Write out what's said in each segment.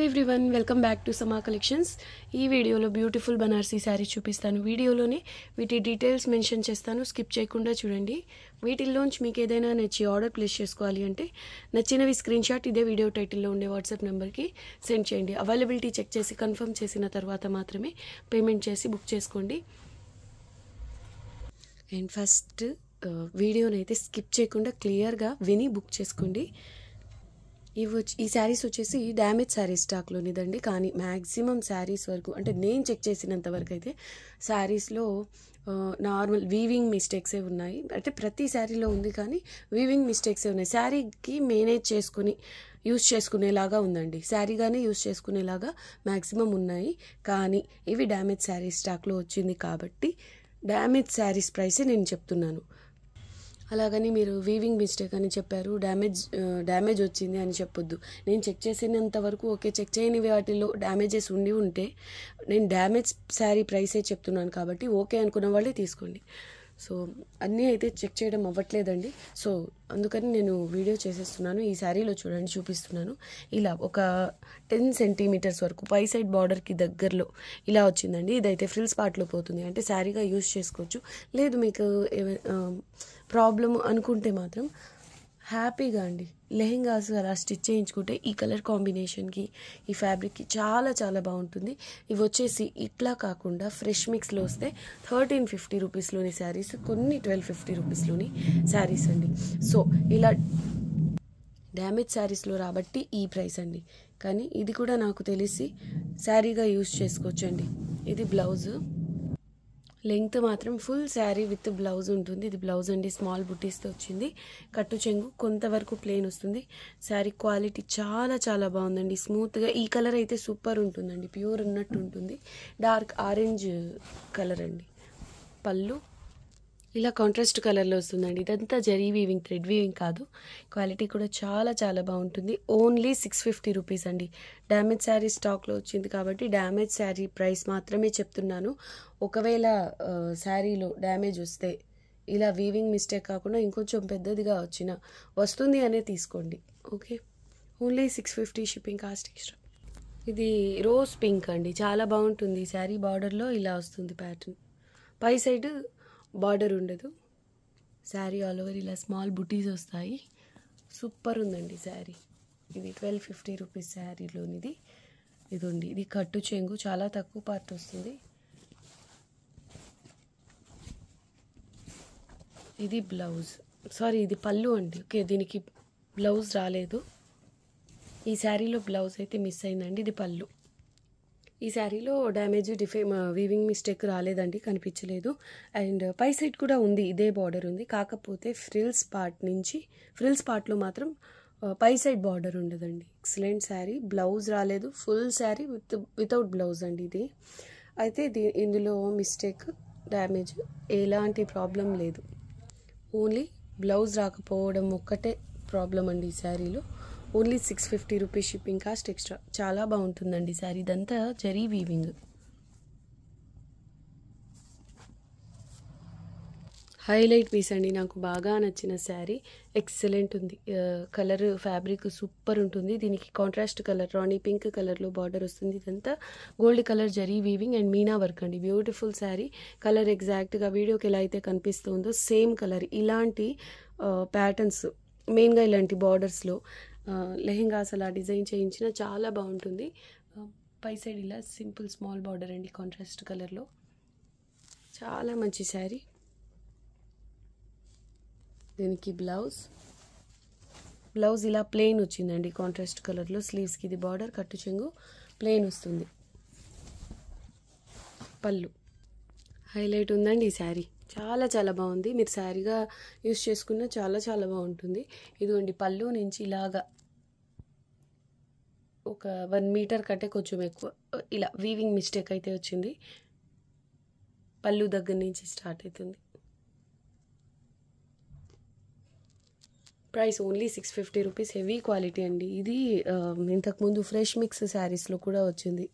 hello everyone welcome back to సమా collections ఈ వీడియోలో బ్యూటిఫుల్ బనార్సీ శారీ చూపిస్తాను వీడియోలోనే వీటి డీటెయిల్స్ మెన్షన్ చేస్తాను స్కిప్ చేయకుండా చూడండి వీటిల్లోంచి మీకు ఏదైనా నచ్చి ఆర్డర్ ప్లేస్ చేసుకోవాలి అంటే నచ్చినవి స్క్రీన్ షాట్ ఇదే వీడియో టైటిల్లో ఉండే వాట్సాప్ నెంబర్కి సెండ్ చేయండి అవైలబిలిటీ చెక్ చేసి కన్ఫర్మ్ చేసిన తర్వాత మాత్రమే పేమెంట్ చేసి బుక్ చేసుకోండి అండ్ ఫస్ట్ uh, వీడియోనైతే స్కిప్ చేయకుండా క్లియర్గా విని బుక్ చేసుకోండి ఇవి ఈ శారీస్ వచ్చేసి డ్యామేజ్ శారీస్ స్టాక్లోనిదండి కానీ మ్యాక్సిమం శారీస్ వరకు అంటే నేను చెక్ చేసినంత వరకు అయితే శారీస్లో నార్మల్ వీవింగ్ మిస్టేక్సే ఉన్నాయి అంటే ప్రతి శారీలో ఉంది కానీ వీవింగ్ మిస్టేక్సే ఉన్నాయి శారీకి మేనేజ్ చేసుకుని యూస్ చేసుకునేలాగా ఉందండి శారీగానే యూస్ చేసుకునేలాగా మ్యాక్సిమం ఉన్నాయి కానీ ఇవి డ్యామేజ్ శారీస్ స్టాక్లో వచ్చింది కాబట్టి డ్యామేజ్ శారీస్ ప్రైసే నేను చెప్తున్నాను అలాగని మీరు వీవింగ్ మిస్టేక్ అని చెప్పారు డ్యామేజ్ డ్యామేజ్ వచ్చింది అని చెప్పొద్దు నేను చెక్ చేసినంత వరకు ఓకే చెక్ చేయని వాటిలో డ్యామేజెస్ ఉండి ఉంటే నేను డ్యామేజ్ శారీ ప్రైసే చెప్తున్నాను కాబట్టి ఓకే అనుకున్న వాళ్ళే తీసుకోండి సో అన్నీ అయితే చెక్ చేయడం అవ్వట్లేదండి సో అందుకని నేను వీడియో చేసేస్తున్నాను ఈ శారీలో చూడండి చూపిస్తున్నాను ఇలా ఒక టెన్ సెంటీమీటర్స్ వరకు పై సైడ్ బార్డర్కి దగ్గరలో ఇలా వచ్చిందండి ఇదైతే ఫ్రిల్స్ పార్ట్లో పోతుంది అంటే శారీగా యూజ్ చేసుకోవచ్చు లేదు మీకు ప్రాబ్లమ్ అనుకుంటే మాత్రం హ్యాపీగా అండి లెహెంగాస్ అలా స్టిచ్ చేయించుకుంటే ఈ కలర్ కాంబినేషన్కి ఈ ఫ్యాబ్రిక్కి చాలా చాలా బాగుంటుంది ఇవి వచ్చేసి ఇట్లా కాకుండా ఫ్రెష్ మిక్స్లో వస్తే థర్టీన్ ఫిఫ్టీ రూపీస్లోని శారీస్ కొన్ని ట్వెల్వ్ ఫిఫ్టీ రూపీస్లోని శారీస్ అండి సో ఇలా డ్యామేజ్ శారీస్లో రాబట్టి ఈ ప్రైస్ అండి కానీ ఇది కూడా నాకు తెలిసి శారీగా యూజ్ చేసుకోవచ్చండి ఇది బ్లౌజు లెంగ్త్ మాత్రం ఫుల్ శారీ విత్ బ్లౌజ్ ఉంటుంది ఇది బ్లౌజ్ అండి స్మాల్ బుటీస్తో వచ్చింది కట్టు చెంగు కొంతవరకు ప్లెయిన్ వస్తుంది శారీ క్వాలిటీ చాలా చాలా బాగుందండి స్మూత్గా ఈ కలర్ అయితే సూపర్ ఉంటుందండి ప్యూర్ ఉన్నట్టు ఉంటుంది డార్క్ ఆరెంజ్ కలర్ అండి పళ్ళు ఇలా కాంట్రాస్ట్ కలర్లో వస్తుందండి ఇదంతా జరీ వీవింగ్ థ్రెడ్ వీవింగ్ కాదు క్వాలిటీ కూడా చాలా చాలా బాగుంటుంది ఓన్లీ సిక్స్ ఫిఫ్టీ రూపీస్ అండి డ్యామేజ్ శారీ స్టాక్లో వచ్చింది కాబట్టి డ్యామేజ్ శారీ ప్రైస్ మాత్రమే చెప్తున్నాను ఒకవేళ శారీలో డ్యామేజ్ వస్తే ఇలా వీవింగ్ మిస్టేక్ కాకుండా ఇంకొంచెం పెద్దదిగా వచ్చిన వస్తుంది అనే తీసుకోండి okay only six fifty shipping cost extra ఇది రోజ్ పింక్ అండి చాలా బాగుంటుంది శారీ బార్డర్లో ఇలా వస్తుంది ప్యాటర్న్ పై సైడ్ బార్డర్ ఉండదు శారీ ఆల్ ఓవర్ ఇలా స్మాల్ బుటీస్ వస్తాయి సూపర్ ఉందండి శారీ ఇది ట్వెల్వ్ ఫిఫ్టీ రూపీస్ శారీలోనిది ఉంది ఇది కట్టు చెంగు చాలా తక్కువ పార్ట్ వస్తుంది ఇది బ్లౌజ్ సారీ ఇది పళ్ళు అండి ఓకే దీనికి బ్లౌజ్ రాలేదు ఈ శారీలో బ్లౌజ్ అయితే మిస్ అయిందండి ఇది పళ్ళు ఈ శారీలో డ్యామేజ్ డిఫే వీవింగ్ మిస్టేక్ రాలేదండి కనిపించలేదు అండ్ పై సైడ్ కూడా ఉంది ఇదే బార్డర్ ఉంది కాకపోతే ఫ్రిల్స్ పార్ట్ నుంచి ఫ్రిల్స్ పార్ట్లో మాత్రం uh, పై సైడ్ బార్డర్ ఉండదండి ఎక్సలెంట్ శారీ బ్లౌజ్ రాలేదు full sari with without blouse అండి ఇది అయితే దీ ఇందులో మిస్టేక్ డ్యామేజ్ ఎలాంటి ప్రాబ్లం లేదు ఓన్లీ బ్లౌజ్ రాకపోవడం ఒక్కటే ప్రాబ్లం అండి ఈ శారీలో only six fifty rupees shipping cost extra చాలా బాగుంటుందండి సారీ ఇదంతా జరీ వీవింగ్ హైలైట్ పీస్ అండి నాకు బాగా నచ్చిన శారీ ఎక్సలెంట్ ఉంది కలర్ ఫ్యాబ్రిక్ సూపర్ ఉంటుంది దీనికి కాంట్రాస్ట్ కలర్ రానీ పింక్ కలర్లో బార్డర్ వస్తుంది ఇదంతా gold colour zari weaving and meena work అండి బ్యూటిఫుల్ శారీ కలర్ ఎగ్జాక్ట్గా వీడియోకి ఎలా అయితే కనిపిస్తుందో సేమ్ కలర్ ఇలాంటి ప్యాటర్న్స్ మెయిన్గా ఇలాంటి బార్డర్స్లో లెహెంగాస్ అలా డిజైన్ చేయించిన చాలా బాగుంటుంది పై సైడ్ ఇలా సింపుల్ స్మాల్ బార్డర్ అండి కాంట్రాస్ట్ కలర్లో చాలా మంచి శారీ దీనికి బ్లౌజ్ బ్లౌజ్ ఇలా ప్లెయిన్ వచ్చిందండి కాంట్రాస్ట్ కలర్లో స్లీవ్స్కి ఇది బార్డర్ కట్టు చెంగు ప్లెయిన్ వస్తుంది పళ్ళు హైలైట్ ఉందండి ఈ శారీ చాలా చాలా బాగుంది మీరు శారీగా యూస్ చేసుకున్న చాలా చాలా బాగుంటుంది ఇదిగోండి పళ్ళు నుంచి ఇలాగా ఒక వన్ మీటర్ కంటే కొంచెం ఎక్కువ ఇలా వీవింగ్ మిస్టేక్ అయితే వచ్చింది పళ్ళు దగ్గర నుంచి స్టార్ట్ అవుతుంది price only six fifty rupees heavy quality అండి ఇది ఇంతకుముందు ఫ్రెష్ మిక్స్ శారీస్లో కూడా వచ్చింది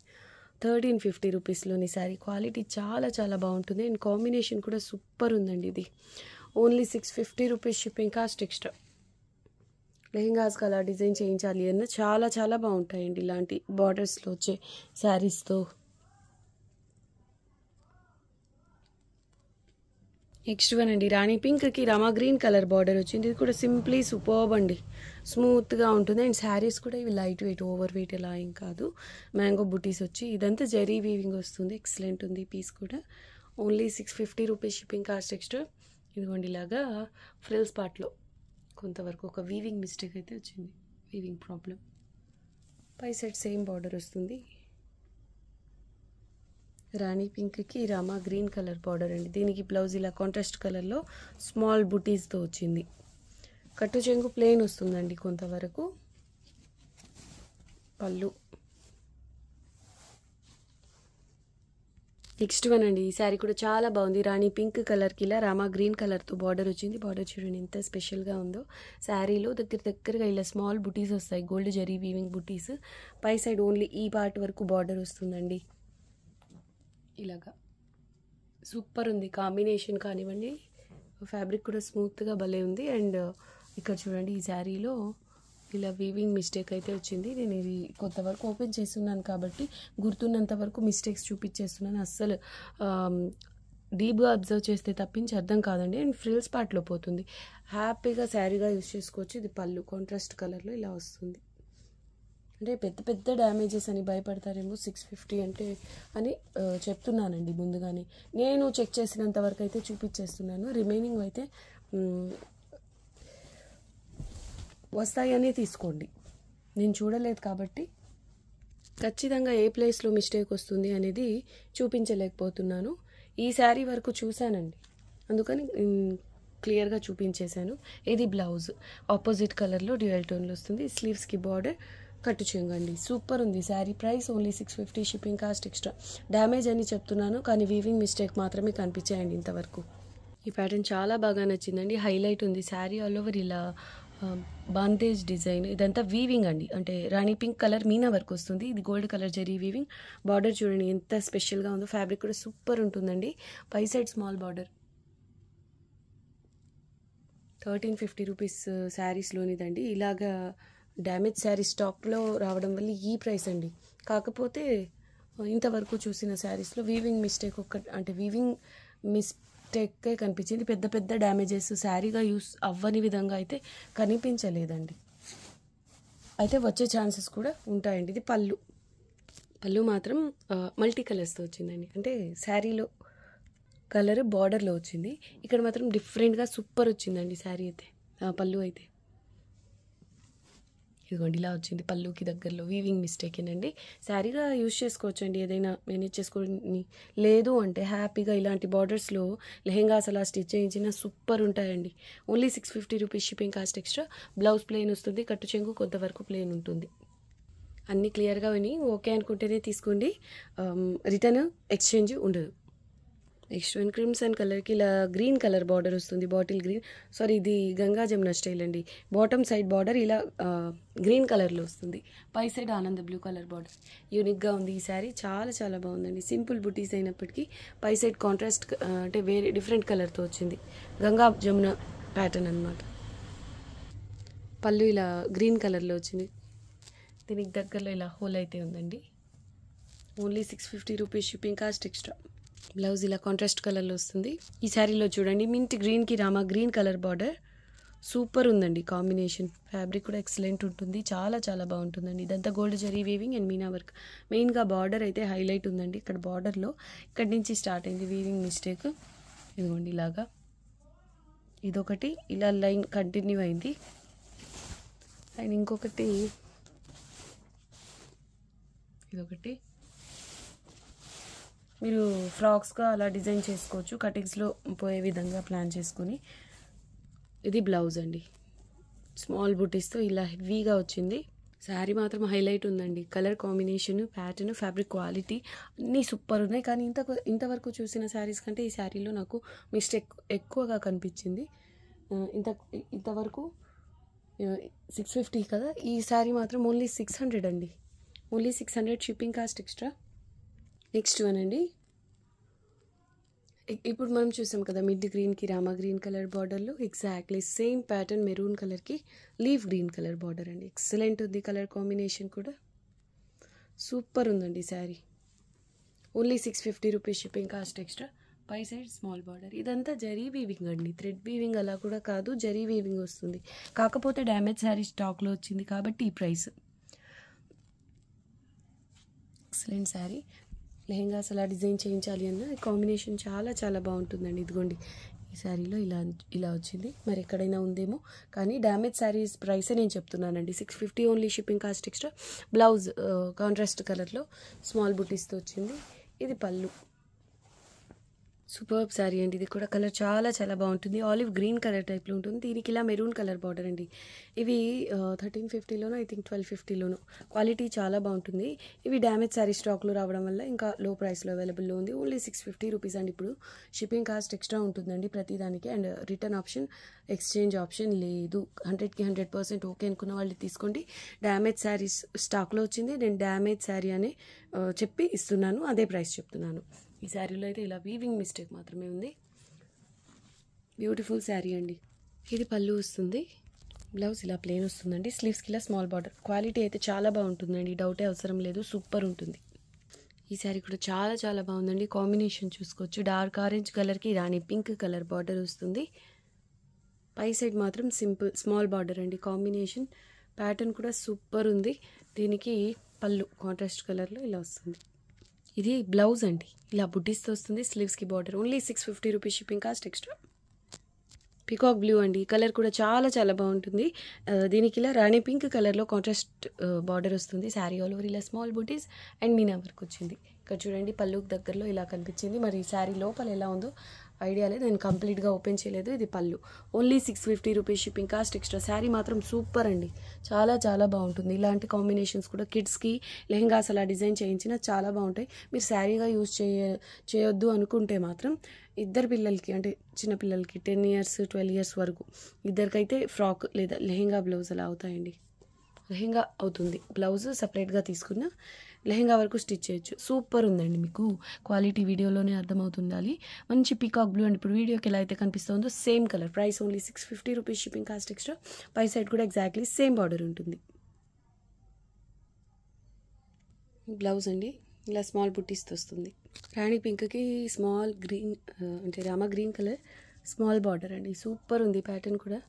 థర్టీన్ ఫిఫ్టీ రూపీస్లోని శారీ క్వాలిటీ చాలా చాలా బాగుంటుంది అండ్ కాంబినేషన్ కూడా సూపర్ ఉందండి ఇది only six fifty rupees shipping cost extra lehengas అలా డిజైన్ చేయించాలి అన్న చాలా చాలా బాగుంటాయండి ఇలాంటి బార్డర్స్లో వచ్చే శారీస్తో నెక్స్ట్ వన్ అండి రాణి పింక్కి రామా గ్రీన్ కలర్ బార్డర్ వచ్చింది ఇది కూడా సింప్లీ సూపర్ అండి స్మూత్గా ఉంటుంది అండ్ శారీస్ కూడా ఇవి లైట్ వెయిట్ ఓవర్ వెయిట్ ఎలా ఏం కాదు మ్యాంగో బుటీస్ వచ్చి ఇదంతా జరీ వీవింగ్ వస్తుంది ఎక్సలెంట్ ఉంది పీస్ కూడా only six fifty rupees shipping cost extra ఇదిగోండి ఇలాగా ఫ్రిల్స్ పార్ట్లో కొంతవరకు ఒక వీవింగ్ మిస్టేక్ అయితే వచ్చింది వీవింగ్ ప్రాబ్లం పై సైడ్ సేమ్ బార్డర్ వస్తుంది రాణి పింక్కి రామా గ్రీన్ కలర్ బార్డర్ అండి దీనికి బ్లౌజ్ ఇలా కాంట్రాస్ట్ కలర్లో స్మాల్ బుటీస్తో వచ్చింది కట్టు చెంగు ప్లెయిన్ వస్తుందండి కొంతవరకు పళ్ళు నెక్స్ట్ వన్ అండి ఈ శారీ కూడా చాలా బాగుంది రాణి పింక్ కలర్కి ఇలా రామా గ్రీన్ కలర్తో బార్డర్ వచ్చింది బార్డర్ చూడండి ఎంత స్పెషల్గా ఉందో శారీలో దగ్గర దగ్గరగా ఇలా స్మాల్ బుటీస్ వస్తాయి గోల్డ్ జరీ వీవింగ్ బుటీస్ పై సైడ్ ఓన్లీ ఈ పార్ట్ వరకు బార్డర్ వస్తుందండి ఇలాగా సూపర్ ఉంది కాంబినేషన్ కానివ్వండి ఫ్యాబ్రిక్ కూడా స్మూత్గా భలే ఉంది అండ్ ఇక్కడ చూడండి ఈ శారీలో ఇలా వీవింగ్ మిస్టేక్ అయితే వచ్చింది నేను ఇది కొంతవరకు ఓపెన్ చేస్తున్నాను కాబట్టి గుర్తున్నంత వరకు మిస్టేక్స్ చూపించేస్తున్నాను అస్సలు డీప్గా అబ్జర్వ్ చేస్తే తప్పించి అర్థం కాదండి అండ్ ఫ్రిల్స్ పాటలో పోతుంది హ్యాపీగా శారీగా యూజ్ చేసుకోవచ్చు ఇది పళ్ళు కాంట్రాస్ట్ కలర్లో ఇలా వస్తుంది అంటే పెద్ద పెద్ద డ్యామేజెస్ అని భయపడతారేమో సిక్స్ ఫిఫ్టీ అంటే అని చెప్తున్నానండి ముందుగానే నేను చెక్ చేసినంత వరకు అయితే చూపించేస్తున్నాను రిమైనింగ్ అయితే వస్తాయని తీసుకోండి నేను చూడలేదు కాబట్టి ఖచ్చితంగా ఏ ప్లేస్లో మిస్టేక్ వస్తుంది అనేది చూపించలేకపోతున్నాను ఈ శారీ వరకు చూశానండి అందుకని క్లియర్గా చూపించేశాను ఇది బ్లౌజ్ ఆపోజిట్ కలర్లో డ్యూయల్ టోన్లో వస్తుంది స్లీవ్స్కి బార్డర్ కట్టు చేయండి సూపర్ ఉంది sari price only six fifty shipping cost extra damage అని చెప్తున్నాను కానీ వీవింగ్ మిస్టేక్ మాత్రమే కనిపించాయండి ఇంతవరకు ఈ ప్యాటర్న్ చాలా బాగా నచ్చిందండి హైలైట్ ఉంది శారీ ఆల్ ఓవర్ ఇలా బాందేజ్ డిజైన్ ఇదంతా వీవింగ్ అండి అంటే rani pink colour meena work వస్తుంది ఇది gold colour zari weaving border చూడండి ఎంత స్పెషల్గా ఉందో ఫ్యాబ్రిక్ కూడా సూపర్ ఉంటుందండి పై side small border thirteen fifty rupees శారీస్లోనిదండి ఇలాగా డ్యామేజ్ శారీ స్టాక్లో రావడం వల్ల ఈ ప్రైస్ అండి కాకపోతే ఇంతవరకు చూసిన శారీస్లో వీవింగ్ మిస్టేక్ ఒక అంటే వీవింగ్ మిస్ టెక్కే కనిపించింది పెద్ద పెద్ద డ్యామేజెస్ శారీగా యూస్ అవ్వని విధంగా అయితే కనిపించలేదండి అయితే వచ్చే ఛాన్సెస్ కూడా ఉంటాయండి ఇది పళ్ళు పళ్ళు మాత్రం మల్టీ కలర్స్తో వచ్చిందండి అంటే శారీలో కలర్ బార్డర్లో వచ్చింది ఇక్కడ మాత్రం డిఫరెంట్గా సూపర్ వచ్చిందండి శారీ అయితే పళ్ళు అయితే ఇదిగోండి ఇలా వచ్చింది పళ్ళుకి దగ్గరలో వీవింగ్ ఏనండి శారీగా యూజ్ చేసుకోవచ్చు అండి ఏదైనా మేనేజ్ చేసుకోండి లేదు అంటే హ్యాపీగా ఇలాంటి బార్డర్స్లో లెహెంగాస్ అలా స్టిచ్ చేయించిన సూపర్ ఉంటాయండి only six fifty rupees shipping cost extra blouse plain వస్తుంది కట్టు చెంగు కొంతవరకు ప్లెయిన్ ఉంటుంది అన్నీ క్లియర్గా విని ఓకే అనుకుంటేనే తీసుకోండి రిటర్న్ um, ఎక్స్చేంజ్ ఉండదు నెక్స్ట్ వన్ క్రిమ్సన్ కలర్కి ఇలా గ్రీన్ కలర్ బార్డర్ వస్తుంది బాటిల్ గ్రీన్ సారీ ఇది గంగా జమున స్టైల్ అండి బాటమ్ సైడ్ బార్డర్ ఇలా గ్రీన్ కలర్లో వస్తుంది పై సైడ్ ఆనంద బ్లూ కలర్ బార్డర్ యూనిక్గా ఉంది ఈ శారీ చాలా చాలా బాగుందండి సింపుల్ బుటీస్ అయినప్పటికీ పై సైడ్ కాంట్రాస్ట్ అంటే వేరే డిఫరెంట్ కలర్తో వచ్చింది గంగా జమున ప్యాటర్న్ అనమాట పళ్ళు ఇలా గ్రీన్ కలర్లో వచ్చింది దీనికి దగ్గరలో ఇలా హోల్ అయితే ఉందండి only six fifty rupees shipping cost extra blouse ఇలా కాంట్రాస్ట్ కలర్లో వస్తుంది ఈ శారీలో చూడండి మింట్ గ్రీన్కి rama green colour border super ఉందండి కాంబినేషన్ ఫ్యాబ్రిక్ కూడా ఎక్సలెంట్ ఉంటుంది చాలా చాలా బాగుంటుందండి ఇదంతా gold zari weaving and meena work మెయిన్గా బార్డర్ అయితే హైలైట్ ఉందండి ఇక్కడ బార్డర్లో ఇక్కడి నుంచి స్టార్ట్ అయింది వీవింగ్ మిస్టేక్ ఇదిగోండి ఇలాగా ఇదొకటి ఇలా లైన్ కంటిన్యూ అయింది అండ్ ఇంకొకటి ఇదొకటి మీరు ఫ్రాక్స్గా అలా డిజైన్ చేసుకోవచ్చు కటింగ్స్లో పోయే విధంగా ప్లాన్ చేసుకొని ఇది బ్లౌజ్ అండి స్మాల్ బుటీస్తో ఇలా హెవీగా వచ్చింది శారీ మాత్రం హైలైట్ ఉందండి colour combination pattern fabric quality అన్నీ సూపర్ ఉన్నాయి కానీ ఇంత ఇంతవరకు చూసిన శారీస్ కంటే ఈ శారీలో నాకు మిస్టేక్ ఎక్కువగా కనిపించింది ఇంత ఇంతవరకు సిక్స్ ఫిఫ్టీ కదా ఈ శారీ మాత్రం ఓన్లీ సిక్స్ హండ్రెడ్ అండి only six hundred shipping cost extra next one అండి ఇప్పుడు మనం చూసాం కదా మిడ్ గ్రీన్కి రామా గ్రీన్ కలర్ బార్డర్లో ఎగ్జాక్ట్లీ సేమ్ ప్యాటర్న్ మెరూన్ కలర్కి లీవ్ గ్రీన్ కలర్ బార్డర్ అండి ఎక్సలెంట్ ఉంది కలర్ కాంబినేషన్ కూడా సూపర్ ఉందండి sari only six fifty rupees shipping cost extra పై సైడ్ స్మాల్ బార్డర్ ఇదంతా జరీ వీవింగ్ అండి థ్రెడ్ వీవింగ్ అలా కూడా కాదు జరీ వీవింగ్ వస్తుంది కాకపోతే డ్యామేజ్ శారీ స్టాక్లో వచ్చింది కాబట్టి ఈ ప్రైస్ ఎక్సలెంట్ శారీ లెహెంగాస్ అలా డిజైన్ చేయించాలి అన్న కాంబినేషన్ చాలా చాలా బాగుంటుందండి ఇదిగోండి ఈ శారీలో ఇలా ఇలా వచ్చింది మరి ఎక్కడైనా ఉందేమో కానీ డ్యామేజ్ శారీస్ ప్రైసే నేను చెప్తున్నానండి six fifty only shipping cost extra blouse contrast కలర్లో స్మాల్ బుటీస్తో వచ్చింది ఇది పళ్ళు సూపర్బ్ శారీ అండి ఇది కూడా కలర్ చాలా చాలా బాగుంటుంది ఆలివ్ గ్రీన్ కలర్ టైప్లో ఉంటుంది దీనికి ఇలా మెరూన్ కలర్ బార్డర్ అండి ఇవి థర్టీన్ ఫిఫ్టీలోనూ ఐ థింక్ ట్వెల్వ్ ఫిఫ్టీలోనో క్వాలిటీ చాలా బాగుంటుంది ఇవి డ్యామేజ్ శారీ స్టాక్లో రావడం వల్ల ఇంకా లో ప్రైస్లో అవైలబుల్లో ఉంది ఓన్లీ సిక్స్ ఫిఫ్టీ రూపీస్ అండి ఇప్పుడు షిప్పింగ్ కాస్ట్ ఎక్స్ట్రా ఉంటుందండి ప్రతి దానికి and return option exchange option లేదు హండ్రెడ్కి హండ్రెడ్ పర్సెంట్ ఓకే అనుకున్న వాళ్ళు తీసుకోండి డ్యామేజ్ శారీస్ స్టాక్లో వచ్చింది నేను డ్యామేజ్ శారీ అని చెప్పి ఇస్తున్నాను అదే ప్రైస్ చెప్తున్నాను ఈ శారీలో అయితే ఇలా వీవింగ్ మిస్టేక్ మాత్రమే ఉంది బ్యూటిఫుల్ శారీ అండి ఇది పళ్ళు వస్తుంది బ్లౌజ్ ఇలా ప్లెయిన్ వస్తుందండి స్లీవ్స్కి ఇలా స్మాల్ బార్డర్ క్వాలిటీ అయితే చాలా బాగుంటుందండి డౌటే అవసరం లేదు సూపర్ ఉంటుంది ఈ శారీ కూడా చాలా చాలా బాగుందండి కాంబినేషన్ చూసుకోవచ్చు డార్క్ ఆరెంజ్ కలర్కి రాని పింక్ కలర్ బార్డర్ వస్తుంది పై సైడ్ మాత్రం సింపుల్ స్మాల్ బార్డర్ అండి కాంబినేషన్ ప్యాటర్న్ కూడా సూపర్ ఉంది దీనికి పళ్ళు కాంట్రాస్ట్ కలర్లో ఇలా వస్తుంది ఇది బ్లౌజ్ అండి ఇలా బుడ్డీస్తో వస్తుంది స్లీవ్స్కి border only six fifty rupees shipping cost extra peacock blue అండి ఈ కలర్ కూడా చాలా చాలా బాగుంటుంది దీనికి ఇలా రాణి పింక్ కలర్లో కాంట్రాస్ట్ బార్డర్ వస్తుంది శారీ ఆల్ ఓవర్ ఇలా స్మాల్ బుటీస్ అండ్ మీనా వర్క్ వచ్చింది ఇక్కడ చూడండి పళ్ళుకి దగ్గరలో ఇలా కనిపించింది మరి ఈ శారీ లోపల ఎలా ఉందో ఐడియా లేదు నేను కంప్లీట్గా ఓపెన్ చేయలేదు ఇది పళ్ళు only six fifty rupees shipping cost extra sari మాత్రం సూపర్ అండి చాలా చాలా బాగుంటుంది ఇలాంటి కాంబినేషన్స్ కూడా కిడ్స్కి లెహంగాస్ అలా డిజైన్ చేయించిన చాలా బాగుంటాయి మీరు శారీగా యూజ్ చేయ చేయొద్దు అనుకుంటే మాత్రం ఇద్దరు పిల్లలకి అంటే చిన్నపిల్లలకి టెన్ ఇయర్స్ ట్వెల్వ్ ఇయర్స్ వరకు ఇద్దరికైతే ఫ్రాక్ లేదా లెహెంగా బ్లౌజ్ అలా అవుతాయండి లెహెంగా అవుతుంది బ్లౌజ్ సపరేట్గా తీసుకున్న లెహెంగా వరకు స్టిచ్ చేయొచ్చు సూపర్ ఉందండి మీకు క్వాలిటీ వీడియోలోనే అర్థమవుతుండాలి మంచి పీకాక్ బ్లూ అండ్ ఇప్పుడు వీడియోకి ఎలా అయితే కనిపిస్తుందో same colour price only six fifty rupees shipping cost extra పై సైడ్ కూడా ఎగ్జాక్ట్లీ సేమ్ బార్డర్ ఉంటుంది బ్లౌజ్ అండి ఇలా స్మాల్ బుట్టీస్తో వస్తుంది రాణి పింక్కి స్మాల్ గ్రీన్ అంటే rama green colour small border అండి సూపర్ ఉంది ప్యాటర్న్ కూడా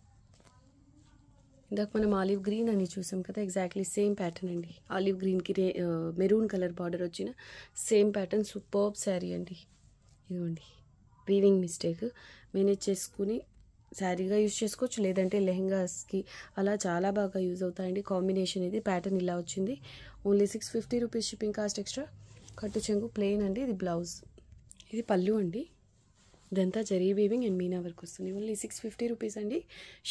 ఇందాక మనం ఆలివ్ గ్రీన్ అని చూసాం కదా ఎగ్జాక్ట్లీ సేమ్ ప్యాటర్న్ అండి ఆలివ్ గ్రీన్కి రే మెరూన్ కలర్ బార్డర్ వచ్చిన సేమ్ ప్యాటర్న్ సూపర్బ్ శారీ అండి ఇదిగోండి వీవింగ్ మిస్టేక్ మేనేజ్ చేసుకుని శారీగా యూజ్ చేసుకోవచ్చు లేదంటే లెహెంగాస్కి అలా చాలా బాగా యూజ్ అవుతాయండి కాంబినేషన్ ఇది ప్యాటర్న్ ఇలా వచ్చింది only six fifty rupees shipping cost extra కట్టు చెంగు ప్లెయిన్ అండి ఇది బ్లౌజ్ ఇది పళ్ళు అండి ఇదంతా జరీ వీవింగ్ అండ్ మీనా వరకు వస్తుంది ఓన్లీ సిక్స్ ఫిఫ్టీ రూపీస్ అండి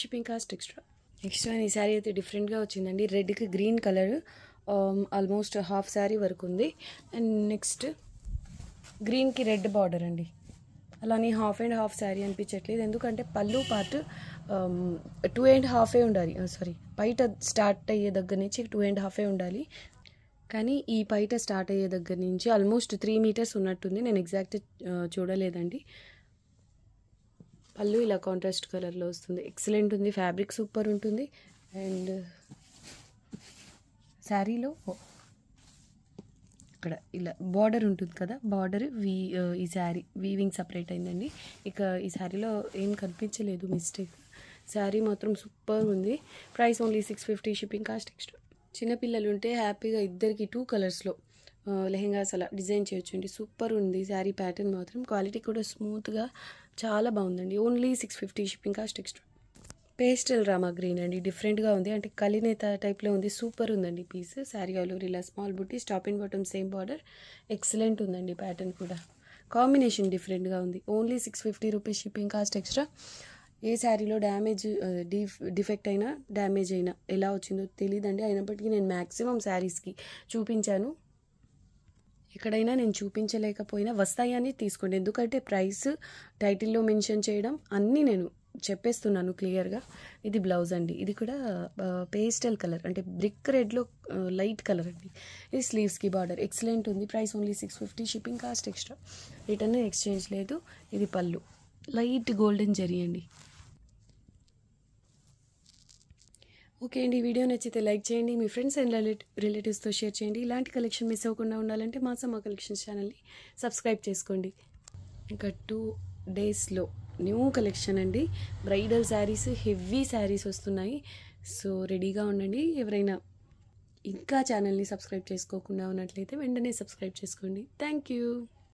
షిప్పింగ్ కాస్ట్ ఎక్స్ట్రా నెక్స్ట్ ఈ శారీ అయితే డిఫరెంట్గా వచ్చిందండి రెడ్కి green colour almost half sari వరకు ఉంది అండ్ నెక్స్ట్ గ్రీన్కి రెడ్ బార్డర్ అండి అలానే హాఫ్ అండ్ హాఫ్ శారీ అనిపించట్లేదు ఎందుకంటే పళ్ళు పార్ట్ టూ అండ్ హాఫే ఉండాలి సారీ uh, బయట స్టార్ట్ అయ్యే దగ్గర నుంచి టూ అండ్ హాఫే ఉండాలి కానీ ఈ బయట స్టార్ట్ అయ్యే దగ్గర నుంచి ఆల్మోస్ట్ త్రీ మీటర్స్ ఉన్నట్టుంది నేను ఎగ్జాక్ట్ uh, చూడలేదండి పళ్ళు ఇలా కాంట్రాస్ట్ కలర్లో వస్తుంది ఎక్సలెంట్ ఉంది ఫ్యాబ్రిక్ సూపర్ ఉంటుంది అండ్ శారీలో ఇక్కడ ఇలా బార్డర్ ఉంటుంది కదా బార్డర్ వీ ఈ శారీ వీవింగ్ సపరేట్ అయిందండి ఇక ఈ శారీలో ఏం కనిపించలేదు మిస్టేక్ శారీ మాత్రం సూపర్ ఉంది price only six fifty shipping cost extra చిన్నపిల్లలు ఉంటే హ్యాపీగా ఇద్దరికి టూ కలర్స్లో లెహెంగాస్ అలా డిజైన్ చేయొచ్చు అండి సూపర్ ఉంది శారీ ప్యాటర్న్ మాత్రం క్వాలిటీ కూడా స్మూత్గా చాలా బాగుందండి only six fifty shipping cost extra pastel rama green అండి డిఫరెంట్గా ఉంది అంటే కలినేత టైప్లో ఉంది సూపర్ ఉందండి పీస్ శారీ ఆలూర్ ఇలా స్మాల్ బుట్టి stop and bottom same border excellent ఉందండి ప్యాటర్న్ కూడా కాంబినేషన్ డిఫరెంట్గా ఉంది only six fifty rupees shipping cost extra ఏ శారీలో డ్యామేజ్ డీ డిఫెక్ట్ అయినా డ్యామేజ్ అయినా ఎలా వచ్చిందో తెలియదండి అయినప్పటికీ నేను మ్యాక్సిమం శారీస్కి చూపించాను ఎక్కడైనా నేను చూపించలేకపోయినా వస్తాయని తీసుకోండి ఎందుకంటే ప్రైస్ టైటిల్లో మెన్షన్ చేయడం అన్నీ నేను చెప్పేస్తున్నాను క్లియర్గా ఇది బ్లౌజ్ అండి ఇది కూడా పేస్టల్ కలర్ అంటే బ్రిక్ రెడ్లో లైట్ కలర్ అండి ఇది స్లీవ్స్కి బార్డర్ ఎక్సలెంట్ ఉంది price only six fifty shipping cost extra return exchange లేదు ఇది పళ్ళు లైట్ గోల్డెన్ జరీ అండి ఓకే అండి వీడియో నచ్చితే లైక్ చేయండి మీ ఫ్రెండ్స్ అండ్ రిలేటివ్స్తో షేర్ చేయండి ఇలాంటి కలెక్షన్ మిస్ అవ్వకుండా ఉండాలంటే మా సమ్మా కలెక్షన్స్ ఛానల్ని సబ్స్క్రైబ్ చేసుకోండి ఇంకా టూ డేస్లో న్యూ కలెక్షన్ అండి బ్రైడల్ శారీస్ హెవీ శారీస్ వస్తున్నాయి సో రెడీగా ఉండండి ఎవరైనా ఇంకా ఛానల్ని సబ్స్క్రైబ్ చేసుకోకుండా ఉన్నట్లయితే వెంటనే సబ్స్క్రైబ్ చేసుకోండి థ్యాంక్ యూ